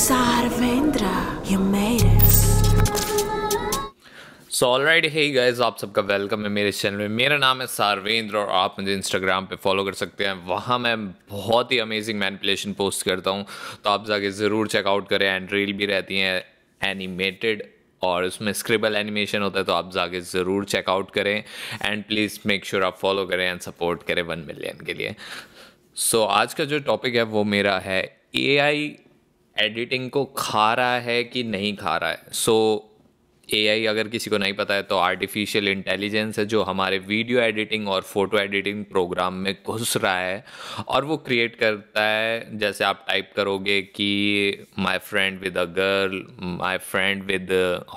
Sarvendra, you made it. So all right है guys आप सबका वेलकम है मेरे चैनल में मेरा नाम है सारवेंद्र और आप मुझे इंस्टाग्राम पे फॉलो कर सकते हैं वहाँ मैं बहुत ही अमेजिंग मैनिपुलेशन पोस्ट करता हूँ तो आप जाके ज़रूर चेकआउट करें एंड रील भी रहती हैं एनिमेटेड और उसमें स्क्रिबल एनिमेशन होता है तो आप जाके ज़रूर चेकआउट करें एंड प्लीज़ मेक श्योर आप फॉलो करें एंड सपोर्ट करें वन मिलियन के लिए सो so, आज का जो टॉपिक है वो मेरा है ए एडिटिंग को खा रहा है कि नहीं खा रहा है सो ए अगर किसी को नहीं पता है तो आर्टिफिशियल इंटेलिजेंस है जो हमारे वीडियो एडिटिंग और फोटो एडिटिंग प्रोग्राम में घुस रहा है और वो क्रिएट करता है जैसे आप टाइप करोगे कि my friend with a girl my friend with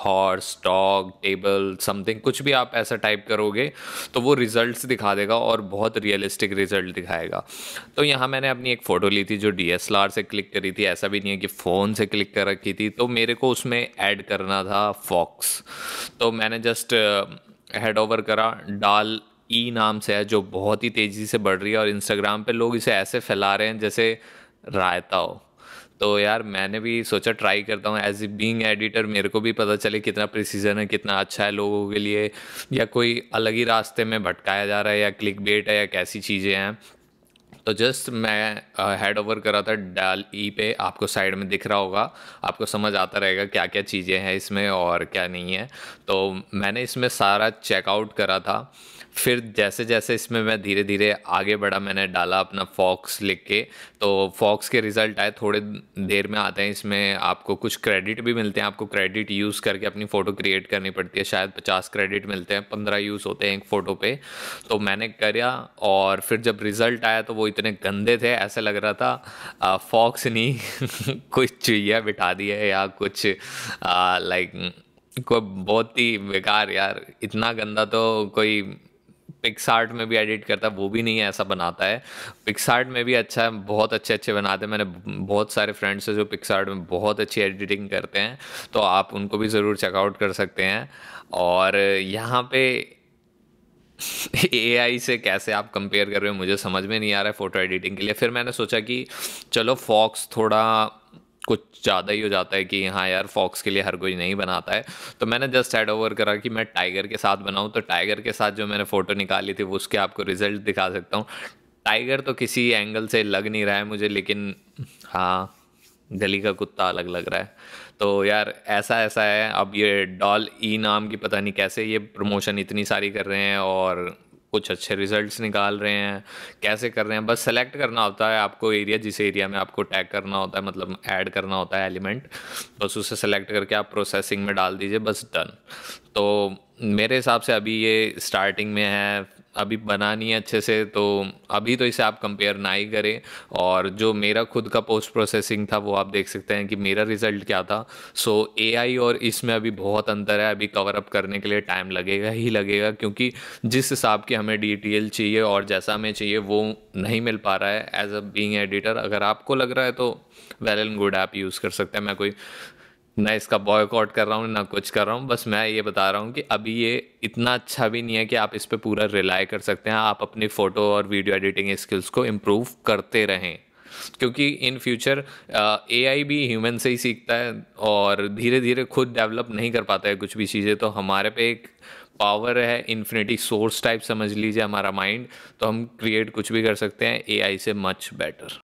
horse dog table something कुछ भी आप ऐसा टाइप करोगे तो वो रिज़ल्ट दिखा देगा और बहुत रियलिस्टिक रिजल्ट दिखाएगा तो यहाँ मैंने अपनी एक फ़ोटो ली थी जो डी से क्लिक करी थी ऐसा भी नहीं है कि फ़ोन से क्लिक कर रखी थी तो मेरे को उसमें ऐड करना था फॉक्स बॉक्स तो मैंने जस्ट हेड ओवर करा डाल ई e नाम से है जो बहुत ही तेज़ी से बढ़ रही है और इंस्टाग्राम पे लोग इसे ऐसे फैला रहे हैं जैसे रायता हो तो यार मैंने भी सोचा ट्राई करता हूँ एज ए बींग एडिटर मेरे को भी पता चले कितना प्रिसीजन है कितना अच्छा है लोगों के लिए या कोई अलग ही रास्ते में भटकाया जा रहा है या क्लिक बेट है या कैसी चीज़ें हैं तो जस्ट मैं हेड ओवर करा था डाल ई e पे आपको साइड में दिख रहा होगा आपको समझ आता रहेगा क्या क्या चीज़ें हैं इसमें और क्या नहीं है तो मैंने इसमें सारा चेकआउट करा था फिर जैसे जैसे इसमें मैं धीरे धीरे आगे बढ़ा मैंने डाला अपना फॉक्स लिख के तो फॉक्स के रिज़ल्ट आए थोड़े देर में आते हैं इसमें आपको कुछ क्रेडिट भी मिलते हैं आपको क्रेडिट यूज़ करके अपनी फ़ोटो क्रिएट करनी पड़ती है शायद पचास क्रेडिट मिलते हैं पंद्रह यूज़ होते हैं एक फ़ोटो पे तो मैंने करा और फिर जब रिज़ल्ट आया तो वो इतने गंदे थे ऐसा लग रहा था फॉक्स नहीं कुछ चुहिया बिठा दिया या कुछ लाइक कोई बहुत ही बेकार यार इतना गंदा तो कोई पिक्सार्ट में भी एडिट करता है वो भी नहीं ऐसा बनाता है पिक्सार्ट में भी अच्छा है बहुत अच्छे अच्छे बनाते हैं मैंने बहुत सारे फ्रेंड्स हैं जो पिक्सार्ट में बहुत अच्छी एडिटिंग करते हैं तो आप उनको भी ज़रूर चेकआउट कर सकते हैं और यहाँ पे ए से कैसे आप कंपेयर कर रहे हो मुझे समझ में नहीं आ रहा है फ़ोटो एडिटिंग के लिए फिर मैंने सोचा कि चलो फॉक्स थोड़ा कुछ ज़्यादा ही हो जाता है कि हाँ यार फॉक्स के लिए हर कोई नहीं बनाता है तो मैंने जस्ट हेड ओवर करा कि मैं टाइगर के साथ बनाऊँ तो टाइगर के साथ जो मैंने फ़ोटो निकाली थी वो उसके आपको रिजल्ट दिखा सकता हूँ टाइगर तो किसी एंगल से लग नहीं रहा है मुझे लेकिन हाँ गली का कुत्ता अलग लग रहा है तो यार ऐसा ऐसा है अब ये डॉल ई e नाम की पता नहीं कैसे ये प्रमोशन इतनी सारी कर रहे हैं और कुछ अच्छे रिजल्ट्स निकाल रहे हैं कैसे कर रहे हैं बस सेलेक्ट करना होता है आपको एरिया जिस एरिया में आपको टैग करना होता है मतलब ऐड करना होता है एलिमेंट बस उसे सेलेक्ट करके आप प्रोसेसिंग में डाल दीजिए बस डन तो मेरे हिसाब से अभी ये स्टार्टिंग में है अभी बना नहीं है अच्छे से तो अभी तो इसे आप कंपेयर ना ही करें और जो मेरा खुद का पोस्ट प्रोसेसिंग था वो आप देख सकते हैं कि मेरा रिजल्ट क्या था सो so, ए और इसमें अभी बहुत अंतर है अभी कवर अप करने के लिए टाइम लगेगा ही लगेगा क्योंकि जिस हिसाब की हमें डिटेल चाहिए और जैसा हमें चाहिए वो नहीं मिल पा रहा है एज अ बींग एडिटर अगर आपको लग रहा है तो well and good app use कर सकते हैं मैं कोई ना इसका बॉयकॉट कर रहा हूँ ना कुछ कर रहा हूँ बस मैं ये बता रहा हूँ कि अभी ये इतना अच्छा भी नहीं है कि आप इस पर पूरा रिलाई कर सकते हैं आप अपनी फ़ोटो और वीडियो एडिटिंग स्किल्स को इम्प्रूव करते रहें क्योंकि इन फ्यूचर ए आई भी ह्यूमन से ही सीखता है और धीरे धीरे खुद डेवलप नहीं कर पाता है कुछ भी चीज़ें तो हमारे पे एक पावर है इन्फिनिटी सोर्स टाइप समझ लीजिए हमारा माइंड तो हम क्रिएट कुछ भी कर सकते हैं ए आई से मच बेटर